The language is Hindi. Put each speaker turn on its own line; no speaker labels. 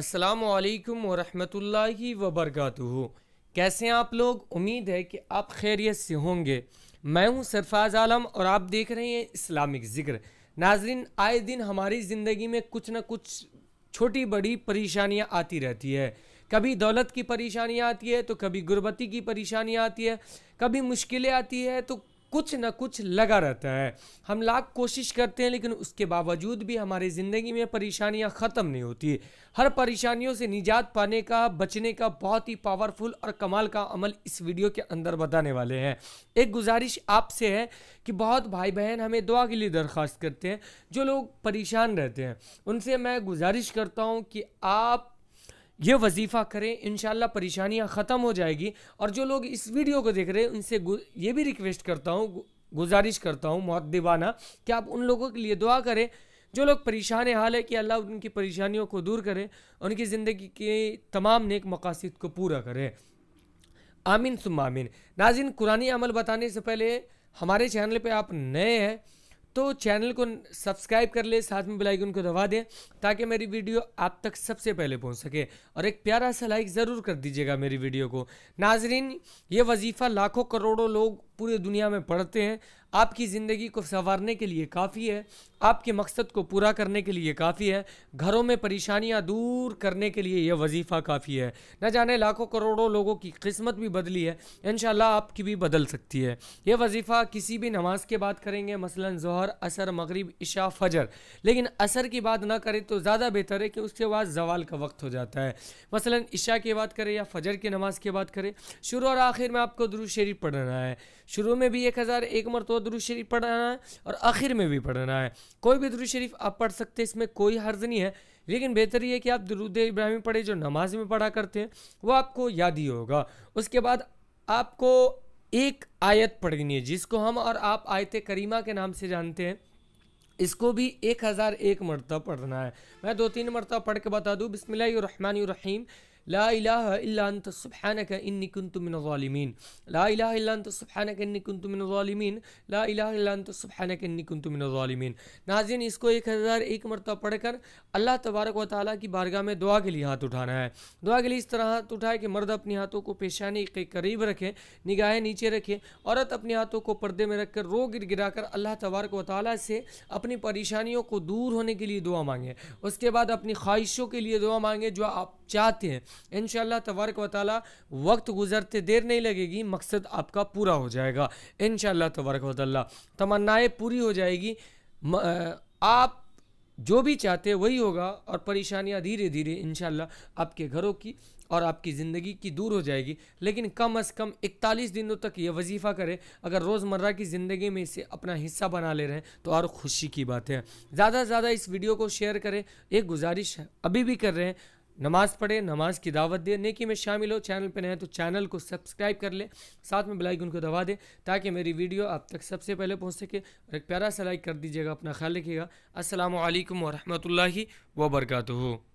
असलकम वरहि वबरकत कैसे हैं आप लोग उम्मीद है कि आप खैरियत से होंगे मैं हूं सरफराज आलम और आप देख रहे हैं इस्लामिक ज़िक्र नाजरीन आए दिन हमारी ज़िंदगी में कुछ ना कुछ छोटी बड़ी परेशानियां आती रहती है कभी दौलत की परेशानियाँ आती है तो कभी गुरबती की परेशानियाँ आती है कभी मुश्किलें आती है तो कुछ ना कुछ लगा रहता है हम लाख कोशिश करते हैं लेकिन उसके बावजूद भी हमारी ज़िंदगी में परेशानियां ख़त्म नहीं होती हर परेशानियों से निजात पाने का बचने का बहुत ही पावरफुल और कमाल का अमल इस वीडियो के अंदर बताने वाले हैं एक गुजारिश आपसे है कि बहुत भाई बहन हमें दुआ के लिए दरख्वास्त करते हैं जो लोग परेशान रहते हैं उनसे मैं गुजारिश करता हूँ कि आप ये वजीफ़ा करें इन परेशानियाँ ख़त्म हो जाएगी और जो लोग इस वीडियो को देख रहे हैं उनसे ये भी रिक्वेस्ट करता हूँ गुजारिश करता हूँ मुद्दिबाना कि आप उन लोगों के लिए दुआ करें जो लोग परेशान हाल है कि अल्लाह उनकी परेशानियों को दूर करें उनकी ज़िंदगी के तमाम नेक मकासद को पूरा करें आमीन सुमामीन नाजिन कुरानी अमल बताने से पहले हमारे चैनल पर आप नए हैं तो चैनल को सब्सक्राइब कर ले साथ में बेल को दबा दें ताकि मेरी वीडियो आप तक सबसे पहले पहुंच सके और एक प्यारा सा लाइक ज़रूर कर दीजिएगा मेरी वीडियो को नाजरीन ये वजीफ़ा लाखों करोड़ों लोग पूरी दुनिया में पढ़ते हैं आपकी ज़िंदगी को संवारने के लिए काफ़ी है आपके मकसद को पूरा करने के लिए काफ़ी है घरों में परेशानियां दूर करने के लिए यह वजीफ़ा काफ़ी है न जाने लाखों करोड़ों लोगों की किस्मत भी बदली है इन आपकी भी बदल सकती है यह वजीफ़ा किसी भी नमाज के बाद करेंगे मसलन जहर असर मगरब इशा फजर लेकिन असर की बात ना करें तो ज़्यादा बेहतर है कि उसके बाद जवाल का वक्त हो जाता है मसला इशा की बात करें या फजर की नमाज की बात करें शुरू और आखिर में आपको दुरुद शरीफ पढ़ना है शुरू में भी एक हज़ार एक मरतबा दुरुज शरीफ पढ़ना है और आखिर में भी पढ़ना है कोई भी दुरुज शरीफ आप पढ़ सकते हैं इसमें कोई हर्ज नहीं है लेकिन बेहतर यह कि आप दरुद इब्राहिमी पढ़े जो नमाज में पढ़ा करते हैं वह आपको याद ही होगा उसके बाद आपको एक आयत पढ़नी है जिसको हम और आप आयत करीमा के नाम से जानते हैं इसको भी एक हज़ार एक मरतब पढ़ना है मैं दो तीन मरतब पढ़ के बता दूँ बिसमिल्लर रहीम ला लासुबहानक इन्नी कुनतुमिनमिन ला लासुबहानक इन्नी कुनतुमिनमिन ला लासुबहानक इन्नी कुनतुमिनमिन नाजिन इसको एक हज़ार एक मरतबा पढ़कर अल्लाह तबारक व ताली की बारगाह में दुआ के लिए हाथ उठाना है दुआ के लिए इस तरह हाथ उठाए कि मर्द अपने हाथों को पेशानी के करीब रखें निगाहें नीचे रखें औरत अपने हाथों को पर्दे में रखकर रो गिर गिरा कर अल्लाह तबारक व ताली से अपनी परेशानियों को दूर होने के लिए दुआ मांगें उसके बाद अपनी ख्वाहिशों के लिए दुआ मांगें जो आप चाहते हैं इन तबारक वाली वक्त गुजरते देर नहीं लगेगी मकसद आपका पूरा हो जाएगा इन तबारक वाली तमन्नाएँ पूरी हो जाएगी आप जो भी चाहते वही होगा और परेशानियाँ धीरे धीरे इन आपके घरों की और आपकी ज़िंदगी की दूर हो जाएगी लेकिन कम अज़ कम 41 दिनों तक ये वजीफ़ा करें अगर रोज़मर्रा की ज़िंदगी में इसे अपना हिस्सा बना ले रहे हैं तो और खुशी की बात है ज़्यादा से ज़्यादा इस वीडियो को शेयर करें एक गुजारिश है अभी भी कर रहे हैं नमाज़ पढ़े नमाज़ की दावत दे नेकी में शामिल हो चैनल पर नए तो चैनल को सब्सक्राइब कर ले साथ में बेलाइकन को दबा दे ताकि मेरी वीडियो आप तक सबसे पहले पहुँच सके और एक प्यारा सा लाइक कर दीजिएगा अपना ख्याल रखिएगा असल वरहमल वरकू